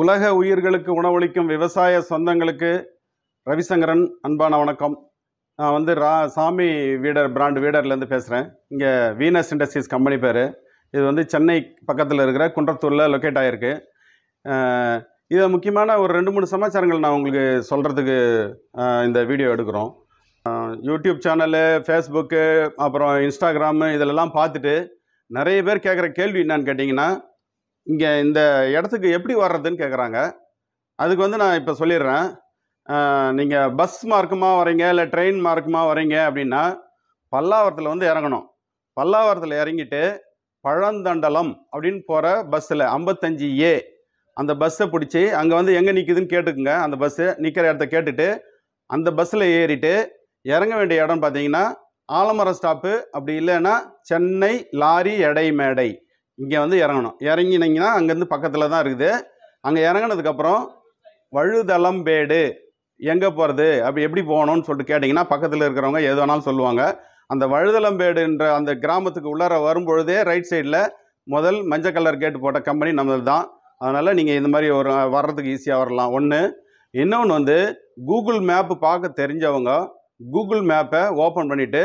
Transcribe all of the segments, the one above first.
உலக உயிர்களுக்கு உணவளிக்கும் விவசாய சொந்தங்களுக்கு ரவிசங்கரன் அன்பான வணக்கம் நான் வந்து ரா சாமி வீடர் பிராண்ட் வீடர்லேருந்து பேசுகிறேன் இங்கே வீனஸ் இண்டஸ்ட்ரீஸ் கம்பெனி பேர் இது வந்து சென்னை பக்கத்தில் இருக்கிற குன்றத்தூரில் லொக்கேட் ஆகிருக்கு இதை முக்கியமான ஒரு ரெண்டு மூணு சமாச்சாரங்கள் நான் உங்களுக்கு சொல்கிறதுக்கு இந்த வீடியோ எடுக்கிறோம் யூடியூப் சேனலு ஃபேஸ்புக்கு அப்புறம் இன்ஸ்டாகிராமு இதிலெல்லாம் பார்த்துட்டு நிறைய பேர் கேட்குற கேள்வி என்னான்னு கேட்டிங்கன்னா இங்கே இந்த இடத்துக்கு எப்படி வர்றதுன்னு கேட்குறாங்க அதுக்கு வந்து நான் இப்போ சொல்லிடுறேன் நீங்கள் பஸ் மார்க்கமாக வரீங்க இல்லை ட்ரெயின் மார்க்கமாக வரீங்க அப்படின்னா பல்லாவரத்தில் வந்து இறங்கணும் பல்லாவரத்தில் இறங்கிட்டு பழந்தண்டலம் அப்படின்னு போகிற பஸ்ஸில் ஐம்பத்தஞ்சு ஏ அந்த பஸ்ஸை பிடிச்சி அங்கே வந்து எங்கே நிற்குதுன்னு கேட்டுக்குங்க அந்த பஸ்ஸு நிற்கிற இடத்த கேட்டுட்டு அந்த பஸ்ஸில் ஏறிட்டு இறங்க வேண்டிய இடம்னு பார்த்தீங்கன்னா ஆலமரம் ஸ்டாப்பு அப்படி இல்லைன்னா சென்னை லாரி எடை மேடை இங்கே வந்து இறங்கணும் இறங்கினீங்கன்னா அங்கேருந்து பக்கத்தில் தான் இருக்குது அங்கே இறங்கினதுக்கப்புறம் வழுதளம்பேடு எங்கே போகிறது அப்படி எப்படி போகணும்னு சொல்லிட்டு கேட்டிங்கன்னா பக்கத்தில் இருக்கிறவங்க எது வேணாலும் சொல்லுவாங்க அந்த வழுதளம்பேடுன்ற அந்த கிராமத்துக்கு உள்ளார வரும்பொழுதே ரைட் சைடில் முதல் மஞ்சள் கலர் கேட்டு போட்ட கம்பெனி நம்மளது தான் அதனால் நீங்கள் இந்த மாதிரி ஒரு வர்றதுக்கு ஈஸியாக வரலாம் ஒன்று இன்னொன்று வந்து கூகுள் மேப்பு பார்க்க தெரிஞ்சவங்க கூகுள் மேப்பை ஓப்பன் பண்ணிவிட்டு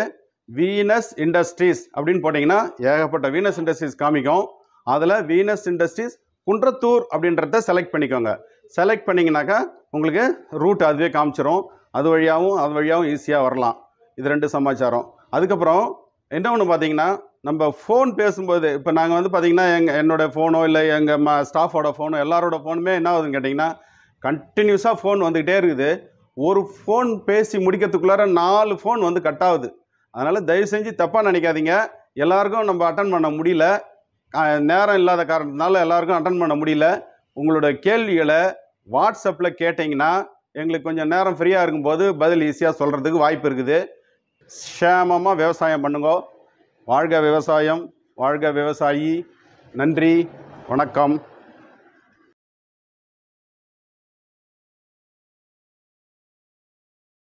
வீனஸ் இண்டஸ்ட்ரீஸ் அப்படின்னு போட்டிங்கன்னா ஏகப்பட்ட வீனஸ் இண்டஸ்ட்ரீஸ் காமிக்கும் அதில் வீனஸ் இண்டஸ்ட்ரீஸ் குன்றத்தூர் அப்படின்றத செலக்ட் பண்ணிக்கோங்க செலக்ட் பண்ணிங்கனாக்கா உங்களுக்கு ரூட் அதுவே காமிச்சிரும் அது வழியாகவும் அது வழியாகவும் ஈஸியாக வரலாம் இது ரெண்டு சமாச்சாரம் அதுக்கப்புறம் என்ன ஒன்று பார்த்தீங்கன்னா நம்ம ஃபோன் பேசும்போது இப்போ நாங்கள் வந்து பார்த்திங்கன்னா எங்கள் என்னோடய ஃபோனோ இல்லை எங்கள் ம ஸ்டாஃபோட ஃபோனோ எல்லாரோட ஃபோனுமே என்ன ஆகுதுன்னு கேட்டிங்கன்னா கண்டினியூஸாக ஃபோன் வந்துக்கிட்டே இருக்குது ஒரு ஃபோன் பேசி முடிக்கிறதுக்குள்ளார நாலு ஃபோன் வந்து கட் ஆகுது அதனால் தயவு செஞ்சு தப்பாக நினைக்காதீங்க எல்லாருக்கும் நம்ம அட்டன் பண்ண முடியல நேரம் இல்லாத காரணத்தினால எல்லாருக்கும் அட்டன் பண்ண முடியல உங்களோட கேள்விகளை வாட்ஸ்அப்பில் கேட்டிங்கன்னா எங்களுக்கு கொஞ்சம் நேரம் ஃப்ரீயாக இருக்கும்போது பதில் ஈஸியாக சொல்கிறதுக்கு வாய்ப்பு இருக்குது சேமமாக விவசாயம் பண்ணுங்க வாழ்க விவசாயம் வாழ்க விவசாயி நன்றி வணக்கம்